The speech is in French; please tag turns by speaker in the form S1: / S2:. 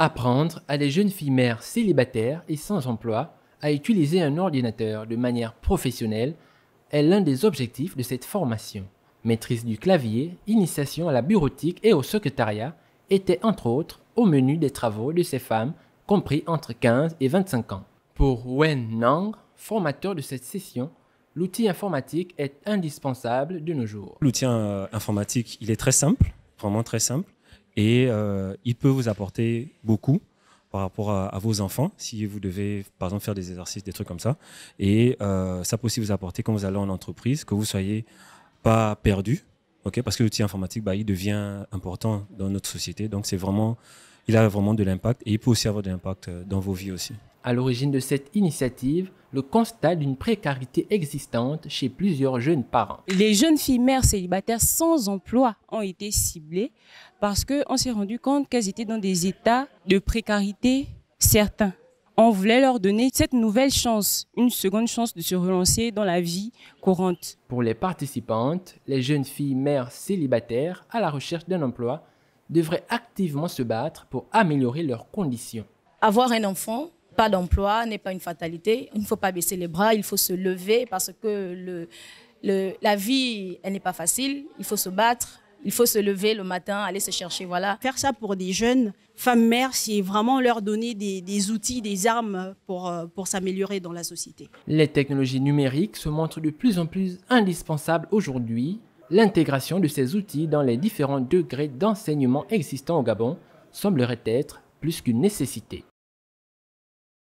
S1: Apprendre à des jeunes filles mères célibataires et sans emploi à utiliser un ordinateur de manière professionnelle est l'un des objectifs de cette formation. Maîtrise du clavier, initiation à la bureautique et au secrétariat étaient entre autres au menu des travaux de ces femmes compris entre 15 et 25 ans. Pour Wen Nang, formateur de cette session, l'outil informatique est indispensable de nos jours.
S2: L'outil euh, informatique, il est très simple, vraiment très simple. Et euh, il peut vous apporter beaucoup par rapport à, vos enfants, si vous devez, par exemple, faire des exercices, des trucs comme ça. Et euh, ça peut aussi vous apporter quand vous allez en entreprise, que vous soyez pas perdu, parce que l'outil informatique, bah, il devient important dans notre société. Donc, c'est vraiment, il a vraiment de l'impact et il peut aussi avoir de l'impact euh, dans vos vies aussi
S1: à l'origine de cette initiative le constat d'une précarité existante chez plusieurs jeunes parents. Les jeunes filles mères
S3: célibataires sans emploi ont été ciblées parce qu'on s'est rendu compte qu'elles étaient dans des états de précarité certains. On voulait leur donner cette nouvelle chance,
S1: une seconde chance de se relancer dans la vie courante. Pour les participantes, les jeunes filles mères célibataires à la recherche d'un emploi devraient activement se battre pour améliorer leurs conditions.
S4: Avoir un enfant, pas d'emploi n'est pas une fatalité. Il ne faut pas baisser les bras, il faut se lever parce que la vie, elle n'est pas facile. Il faut se battre, il faut se lever le matin, aller se chercher, voilà. Faire ça pour des jeunes femmes mères, c'est vraiment leur donner des, outils, des armes pour, euh, pour s'améliorer dans la société.
S1: Les technologies numériques se montrent de plus en plus indispensables aujourd'hui. L'intégration de ces outils dans les différents degrés d'enseignement existants au Gabon semblerait être plus qu'une nécessité.